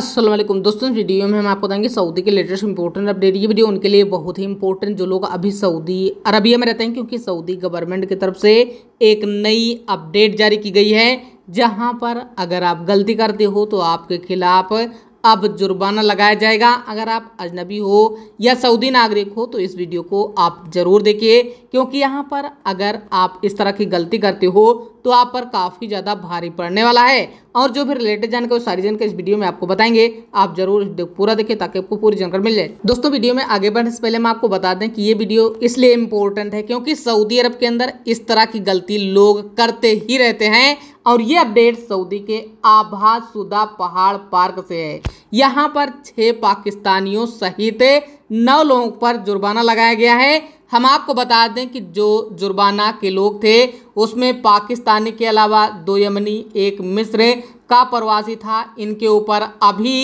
असलम दोस्तों वीडियो में हम आपको बताएंगे सऊदी के लेटेस्ट इंपॉर्टेंट अपडेट ये वीडियो उनके लिए बहुत ही इंपॉर्टेंट जो लोग अभी सऊदी अरबिया में रहते हैं क्योंकि सऊदी गवर्नमेंट की तरफ से एक नई अपडेट जारी की गई है जहां पर अगर आप गलती करते हो तो आपके खिलाफ अब जुर्माना लगाया जाएगा अगर आप अजनबी हो या सऊदी नागरिक हो तो इस वीडियो को आप ज़रूर देखिए क्योंकि यहाँ पर अगर आप इस तरह की गलती करते हो तो आप पर काफ़ी ज़्यादा भारी पड़ने वाला है और जो भी रिलेटेड जानकारी सारी जानकारी इस वीडियो में आपको बताएंगे आप जरूर पूरा देखिए ताकि आपको पूरी जानकारी मिल जाए दोस्तों वीडियो में आगे बढ़ने से पहले मैं आपको बता दें कि ये वीडियो इसलिए इम्पोर्टेंट है क्योंकि सऊदी अरब के अंदर इस तरह की गलती लोग करते ही रहते हैं और ये अपडेट सऊदी के आभासुदा पहाड़ पार्क से है यहाँ पर छः पाकिस्तानियों सहित नौ लोगों पर जुर्माना लगाया गया है हम आपको बता दें कि जो जुर्माना के लोग थे उसमें पाकिस्तानी के अलावा दो यमनी एक मिस्र का प्रवासी था इनके ऊपर अभी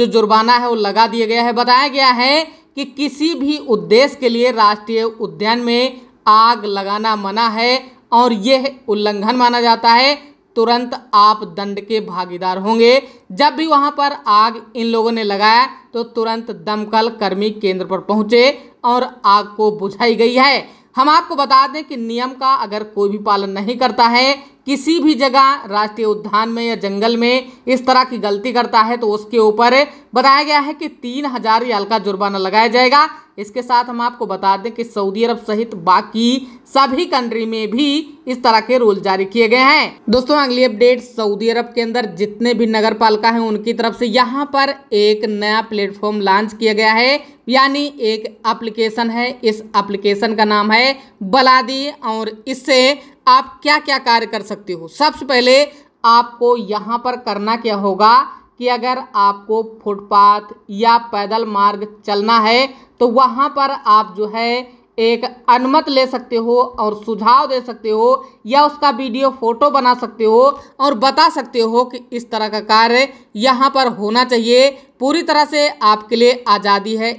जो जुर्माना है वो लगा दिया गया है बताया गया है कि किसी भी उद्देश्य के लिए राष्ट्रीय उद्यान में आग लगाना मना है और यह उल्लंघन माना जाता है तुरंत आप दंड के भागीदार होंगे जब भी वहां पर आग इन लोगों ने लगाया तो तुरंत दमकल कर्मी केंद्र पर पहुंचे और आग को बुझाई गई है हम आपको बता दें कि नियम का अगर कोई भी पालन नहीं करता है किसी भी जगह राष्ट्रीय उद्यान में या जंगल में इस तरह की गलती करता है तो उसके ऊपर बताया गया है कि तीन हजार याल का जुर्माना लगाया जाएगा इसके साथ हम आपको बता दें कि सऊदी अरब सहित बाकी सभी कंट्री में भी इस तरह के रूल जारी किए गए हैं दोस्तों अगली अपडेट सऊदी अरब के अंदर जितने भी नगर पालिका है उनकी तरफ से यहाँ पर एक नया प्लेटफॉर्म लॉन्च किया गया है यानी एक एप्लीकेशन है इस एप्लीकेशन का नाम है बलादी और इससे आप क्या क्या कार्य कर सकते हो सबसे पहले आपको यहाँ पर करना क्या होगा कि अगर आपको फुटपाथ या पैदल मार्ग चलना है तो वहाँ पर आप जो है एक अनुमत ले सकते हो और सुझाव दे सकते हो या उसका वीडियो फोटो बना सकते हो और बता सकते हो कि इस तरह का कार्य यहाँ पर होना चाहिए पूरी तरह से आपके लिए आज़ादी है